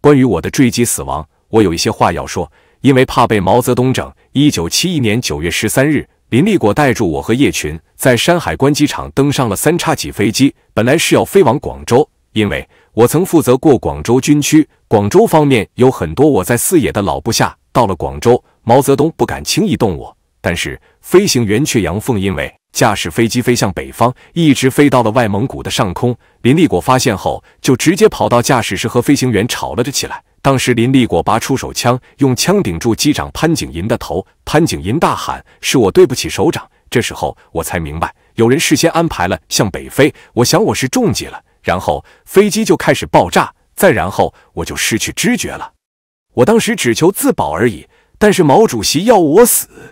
关于我的坠机死亡，我有一些话要说，因为怕被毛泽东整。一九七一年九月十三日，林立果带住我和叶群，在山海关机场登上了三叉戟飞机，本来是要飞往广州，因为我曾负责过广州军区，广州方面有很多我在四野的老部下。到了广州，毛泽东不敢轻易动我，但是飞行员却阳奉阴违。驾驶飞机飞向北方，一直飞到了外蒙古的上空。林立果发现后，就直接跑到驾驶室和飞行员吵了起来。当时林立果拔出手枪，用枪顶住机长潘景寅的头。潘景寅大喊：“是我对不起首长！”这时候我才明白，有人事先安排了向北飞。我想我是中计了，然后飞机就开始爆炸，再然后我就失去知觉了。我当时只求自保而已，但是毛主席要我死。